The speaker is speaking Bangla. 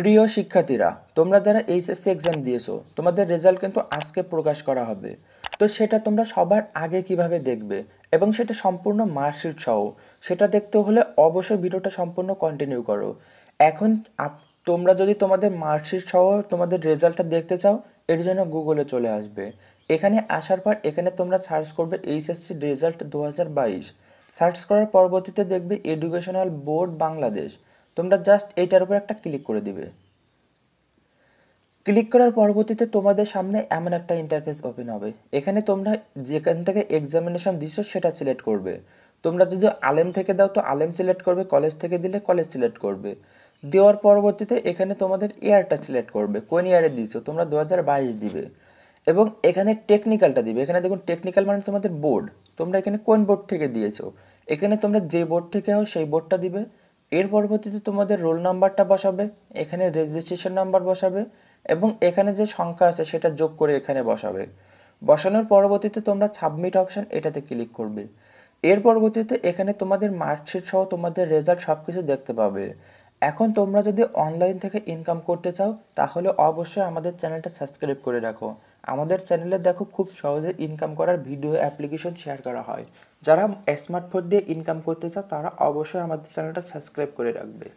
প্রিয় শিক্ষার্থীরা তোমরা যারা এইচএসসি এক্সাম দিয়েছো তোমাদের রেজাল্ট কিন্তু আজকে প্রকাশ করা হবে তো সেটা তোমরা সবার আগে কিভাবে দেখবে এবং সেটা সম্পূর্ণ মার্কশিট সহ সেটা দেখতে হলে অবশ্যই ভিডিওটা সম্পূর্ণ কন্টিনিউ করো এখন তোমরা যদি তোমাদের মার্কশিট সহ তোমাদের রেজাল্টটা দেখতে চাও এর জন্য গুগলে চলে আসবে এখানে আসার পর এখানে তোমরা সার্চ করবে এইচএসসি রেজাল্ট দু সার্চ করার পরবর্তীতে দেখবে এডুকেশনাল বোর্ড বাংলাদেশ তোমরা জাস্ট এইটার উপর একটা ক্লিক করে দিবে ক্লিক করার পরবর্তীতে তোমাদের সামনে এমন একটা ইন্টারফেস ওপেন হবে এখানে তোমরা যেখান থেকে এক্সামিনেশন দিছো সেটা সিলেক্ট করবে তোমরা যদি আলেম থেকে দাও তো আলেম সিলেক্ট করবে কলেজ থেকে দিলে কলেজ সিলেক্ট করবে দেওয়ার পরবর্তীতে এখানে তোমাদের ইয়ারটা সিলেক্ট করবে কোন ইয়ারে দিছো তোমরা দু দিবে এবং এখানে টেকনিক্যালটা দিবে এখানে দেখুন টেকনিক্যাল মানে তোমাদের বোর্ড তোমরা এখানে কোন বোর্ড থেকে দিয়েছো এখানে তোমরা যে বোর্ড থেকে হও সেই বোর্ডটা দিবে এর পরবর্তীতে তোমাদের রোল নাম্বারটা বসাবে এখানে রেজিস্ট্রেশন নাম্বার বসাবে এবং এখানে যে সংখ্যা আছে সেটা যোগ করে এখানে বসাবে বসানোর পরবর্তীতে তোমরা সাবমিট অপশান এটাতে ক্লিক করবে এর পরবর্তীতে এখানে তোমাদের মার্কশিট সহ তোমাদের রেজাল্ট সব কিছু দেখতে পাবে এখন তোমরা যদি অনলাইন থেকে ইনকাম করতে চাও তাহলে অবশ্যই আমাদের চ্যানেলটা সাবস্ক্রাইব করে রাখো আমাদের চ্যানেলে দেখো খুব সহজে ইনকাম করার ভিডিও অ্যাপ্লিকেশন শেয়ার করা হয় যারা স্মার্টফোন দিয়ে ইনকাম করতে চাও তারা অবশ্যই আমাদের চ্যানেলটা সাবস্ক্রাইব করে রাখবে